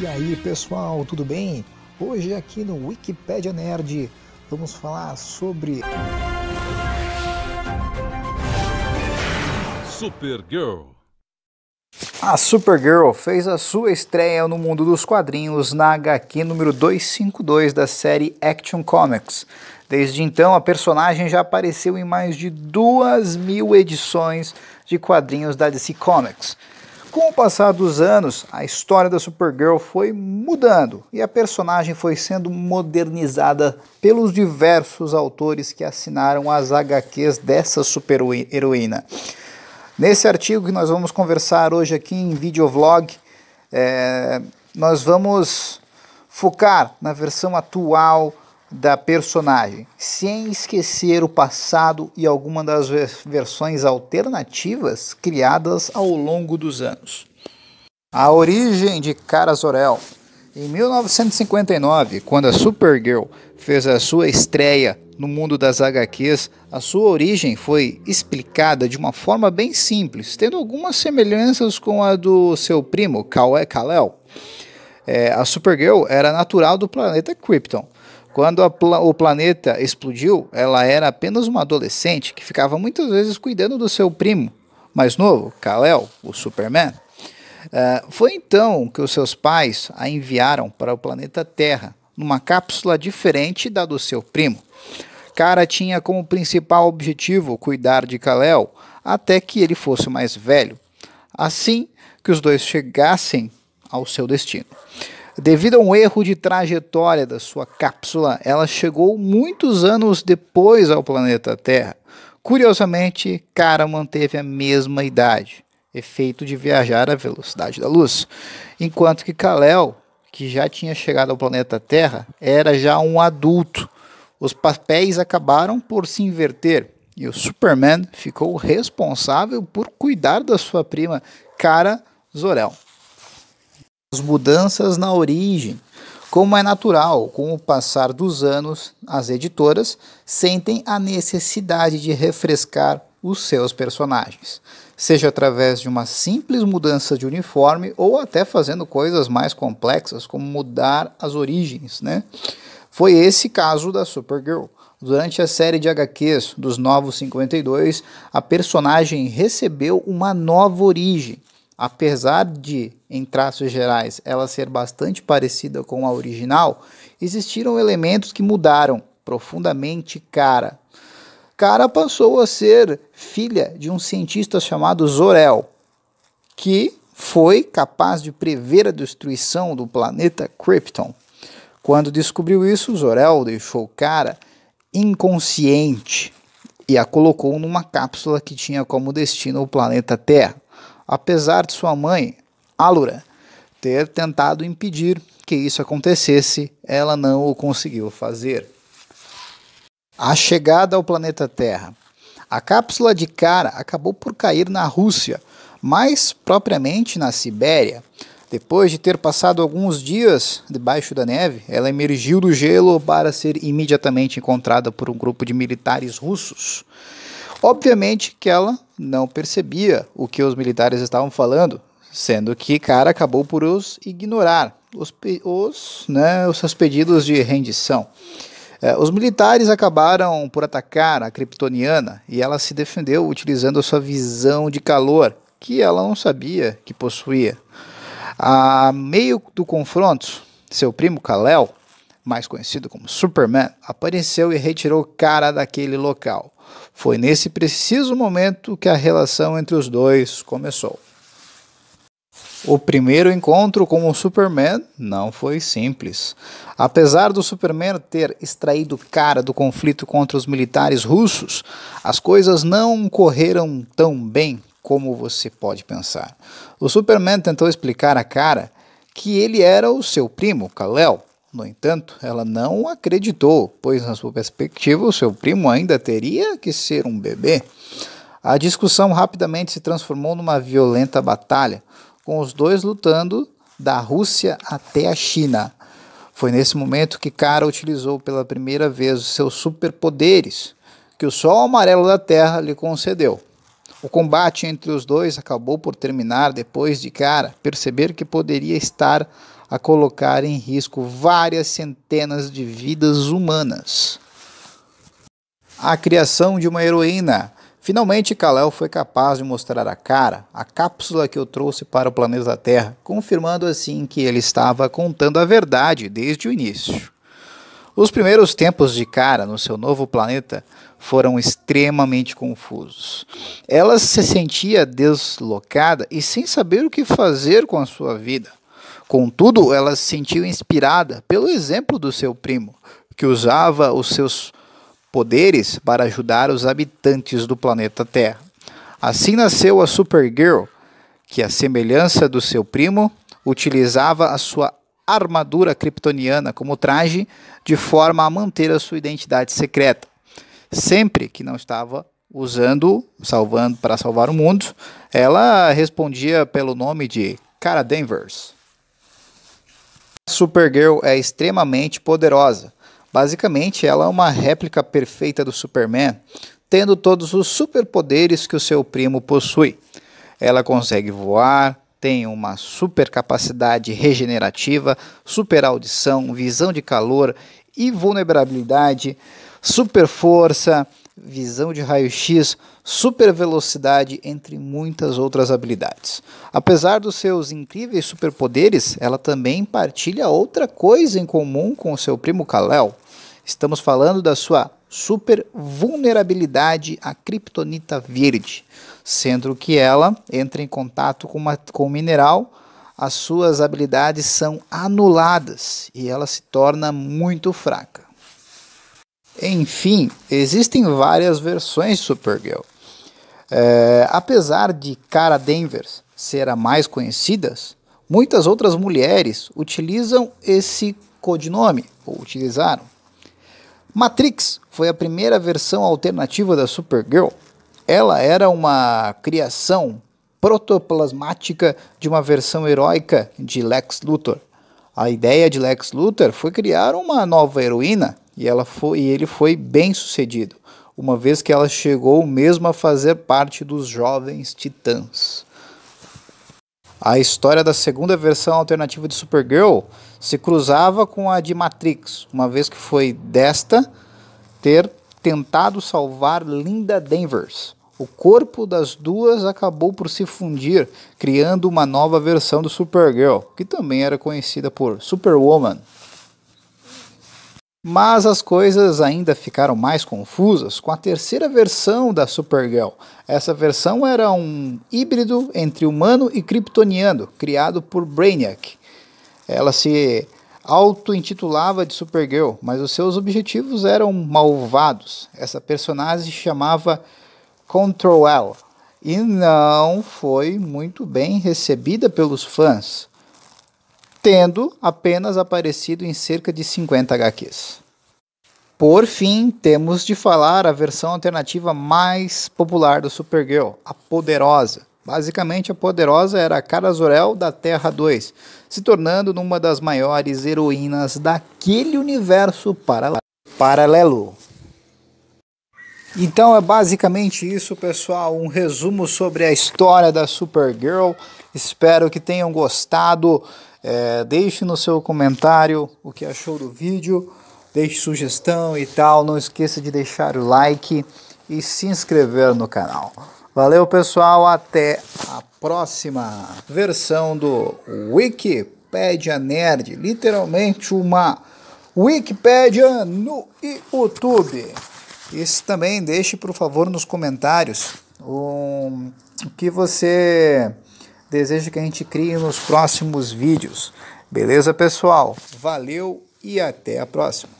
E aí pessoal, tudo bem? Hoje é aqui no Wikipedia Nerd vamos falar sobre. Supergirl. A Supergirl fez a sua estreia no mundo dos quadrinhos na HQ número 252 da série Action Comics. Desde então, a personagem já apareceu em mais de duas mil edições de quadrinhos da DC Comics. Com o passar dos anos, a história da Supergirl foi mudando e a personagem foi sendo modernizada pelos diversos autores que assinaram as HQs dessa super-heroína. Nesse artigo que nós vamos conversar hoje aqui em videovlog, é, nós vamos focar na versão atual da personagem, sem esquecer o passado e alguma das versões alternativas criadas ao longo dos anos. A origem de Kara Zor-El. Em 1959, quando a Supergirl fez a sua estreia no mundo das HQs, a sua origem foi explicada de uma forma bem simples, tendo algumas semelhanças com a do seu primo, Kal-El. É, a Supergirl era natural do planeta Krypton, quando pla o planeta explodiu, ela era apenas uma adolescente que ficava muitas vezes cuidando do seu primo mais novo, Kal-El, o Superman. Uh, foi então que os seus pais a enviaram para o planeta Terra, numa cápsula diferente da do seu primo. Kara tinha como principal objetivo cuidar de Kal-El até que ele fosse mais velho, assim que os dois chegassem ao seu destino. Devido a um erro de trajetória da sua cápsula, ela chegou muitos anos depois ao planeta Terra. Curiosamente, Cara manteve a mesma idade, efeito de viajar à velocidade da luz, enquanto que Kalel, que já tinha chegado ao planeta Terra, era já um adulto. Os papéis acabaram por se inverter e o Superman ficou responsável por cuidar da sua prima, Cara Zorel as mudanças na origem. Como é natural, com o passar dos anos, as editoras sentem a necessidade de refrescar os seus personagens, seja através de uma simples mudança de uniforme ou até fazendo coisas mais complexas, como mudar as origens, né? Foi esse caso da Supergirl. Durante a série de HQs dos Novos 52, a personagem recebeu uma nova origem, apesar de, em traços gerais, ela ser bastante parecida com a original, existiram elementos que mudaram profundamente Cara. Cara passou a ser filha de um cientista chamado Zorel, que foi capaz de prever a destruição do planeta Krypton. Quando descobriu isso, Zorel deixou Cara inconsciente e a colocou numa cápsula que tinha como destino o planeta Terra apesar de sua mãe, Alura, ter tentado impedir que isso acontecesse, ela não o conseguiu fazer. A chegada ao planeta Terra. A cápsula de Kara acabou por cair na Rússia, mais propriamente na Sibéria. Depois de ter passado alguns dias debaixo da neve, ela emergiu do gelo para ser imediatamente encontrada por um grupo de militares russos. Obviamente que ela não percebia o que os militares estavam falando, sendo que cara acabou por os ignorar, os, os, né, os seus pedidos de rendição. É, os militares acabaram por atacar a kryptoniana e ela se defendeu utilizando a sua visão de calor, que ela não sabia que possuía. A meio do confronto, seu primo Kal-El, mais conhecido como Superman, apareceu e retirou cara daquele local. Foi nesse preciso momento que a relação entre os dois começou. O primeiro encontro com o Superman não foi simples. Apesar do Superman ter extraído cara do conflito contra os militares russos, as coisas não correram tão bem como você pode pensar. O Superman tentou explicar a cara que ele era o seu primo, Kal-El, no entanto, ela não acreditou, pois, na sua perspectiva, o seu primo ainda teria que ser um bebê. A discussão rapidamente se transformou numa violenta batalha, com os dois lutando da Rússia até a China. Foi nesse momento que Kara utilizou pela primeira vez os seus superpoderes que o Sol Amarelo da Terra lhe concedeu. O combate entre os dois acabou por terminar depois de Kara perceber que poderia estar a colocar em risco várias centenas de vidas humanas. A criação de uma heroína. Finalmente, kal foi capaz de mostrar a cara, a cápsula que eu trouxe para o planeta Terra, confirmando assim que ele estava contando a verdade desde o início. Os primeiros tempos de Cara no seu novo planeta foram extremamente confusos. Ela se sentia deslocada e sem saber o que fazer com a sua vida. Contudo, ela se sentiu inspirada pelo exemplo do seu primo, que usava os seus poderes para ajudar os habitantes do planeta Terra. Assim nasceu a Supergirl, que, à semelhança do seu primo, utilizava a sua armadura kryptoniana como traje de forma a manter a sua identidade secreta. Sempre que não estava usando, salvando para salvar o mundo, ela respondia pelo nome de Cara Danvers. Supergirl é extremamente poderosa. Basicamente, ela é uma réplica perfeita do Superman, tendo todos os superpoderes que o seu primo possui. Ela consegue voar, tem uma super capacidade regenerativa, super audição, visão de calor e vulnerabilidade, super força, visão de raio-x, super velocidade, entre muitas outras habilidades. Apesar dos seus incríveis superpoderes, ela também partilha outra coisa em comum com seu primo Kal-El. Estamos falando da sua super vulnerabilidade à criptonita verde, sendo que ela entra em contato com, uma, com mineral as suas habilidades são anuladas e ela se torna muito fraca. Enfim, existem várias versões de Supergirl. É, apesar de Cara Danvers ser a mais conhecida, muitas outras mulheres utilizam esse codinome, ou utilizaram. Matrix foi a primeira versão alternativa da Supergirl. Ela era uma criação protoplasmática de uma versão heróica de Lex Luthor. A ideia de Lex Luthor foi criar uma nova heroína e, ela foi, e ele foi bem sucedido, uma vez que ela chegou mesmo a fazer parte dos Jovens Titãs. A história da segunda versão alternativa de Supergirl se cruzava com a de Matrix, uma vez que foi desta ter tentado salvar Linda Danvers. O corpo das duas acabou por se fundir, criando uma nova versão do Supergirl, que também era conhecida por Superwoman. Mas as coisas ainda ficaram mais confusas com a terceira versão da Supergirl. Essa versão era um híbrido entre humano e kryptoniano, criado por Brainiac. Ela se auto-intitulava de Supergirl, mas os seus objetivos eram malvados. Essa personagem se chamava Control L e não foi muito bem recebida pelos fãs tendo apenas aparecido em cerca de 50 HQs. Por fim, temos de falar a versão alternativa mais popular do Supergirl, a Poderosa. Basicamente, a Poderosa era a Kara Zor-El da Terra 2, se tornando uma das maiores heroínas daquele universo paralelo. Então é basicamente isso, pessoal, um resumo sobre a história da Supergirl Espero que tenham gostado. É, deixe no seu comentário o que achou do vídeo, deixe sugestão e tal. Não esqueça de deixar o like e se inscrever no canal. Valeu, pessoal. Até a próxima versão do Wikipedia Nerd. Literalmente uma Wikipedia no YouTube. Isso também deixe, por favor, nos comentários o que você desejo que a gente crie nos próximos vídeos. Beleza, pessoal? Valeu e até a próxima!